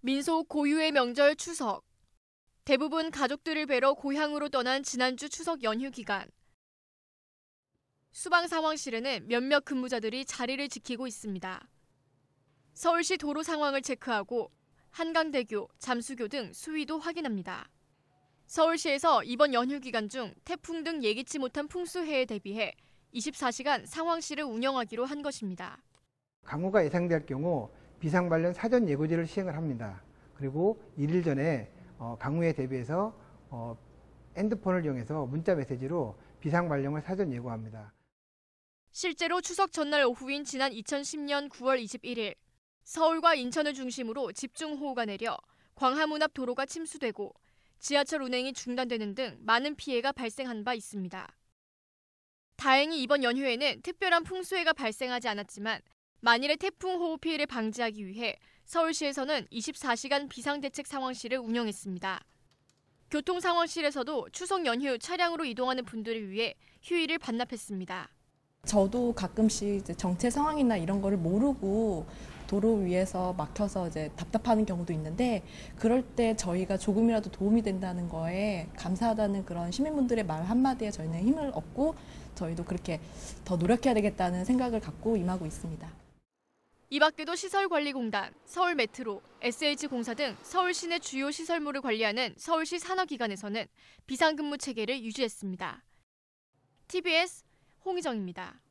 민속 고유의 명절 추석. 대부분 가족들을 뵈러 고향으로 떠난 지난주 추석 연휴 기간. 수방 상황실에는 몇몇 근무자들이 자리를 지키고 있습니다. 서울시 도로 상황을 체크하고 한강대교, 잠수교 등 수위도 확인합니다. 서울시에서 이번 연휴 기간 중 태풍 등 예기치 못한 풍수해에 대비해 24시간 상황실을 운영하기로 한 것입니다. 강우가 예상될 경우 비상 발령 사전 예고제를 시행을 합니다. 그리고 1일 전에 어, 강우에 대비해서 어, 핸드폰을 이용해서 문자 메시지로 비상 발령을 사전 예고합니다. 실제로 추석 전날 오후인 지난 2010년 9월 21일 서울과 인천을 중심으로 집중호우가 내려 광화문 앞 도로가 침수되고 지하철 운행이 중단되는 등 많은 피해가 발생한 바 있습니다. 다행히 이번 연휴에는 특별한 풍수해가 발생하지 않았지만 만일의 태풍 호우 피해를 방지하기 위해 서울시에서는 24시간 비상대책 상황실을 운영했습니다. 교통상황실에서도 추석 연휴 차량으로 이동하는 분들을 위해 휴일을 반납했습니다. 저도 가끔씩 정체 상황이나 이런 거를 모르고 도로 위에서 막혀서 이제 답답하는 경우도 있는데 그럴 때 저희가 조금이라도 도움이 된다는 거에 감사하다는 그런 시민분들의 말 한마디에 저희는 힘을 얻고 저희도 그렇게 더 노력해야 되겠다는 생각을 갖고 임하고 있습니다. 이 밖에도 시설관리공단, 서울메트로, SH공사 등 서울 시내 주요 시설물을 관리하는 서울시 산하기관에서는 비상근무 체계를 유지했습니다. TBS 홍희정입니다.